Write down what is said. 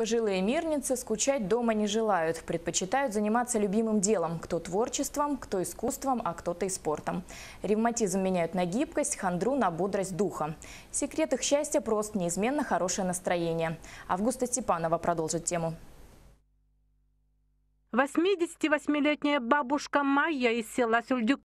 Пожилые мирницы скучать дома не желают. Предпочитают заниматься любимым делом. Кто творчеством, кто искусством, а кто-то и спортом. Ревматизм меняют на гибкость, хандру на бодрость духа. Секрет их счастья прост, неизменно хорошее настроение. Августа Степанова продолжит тему. 88-летняя бабушка Майя из села Сюльдюк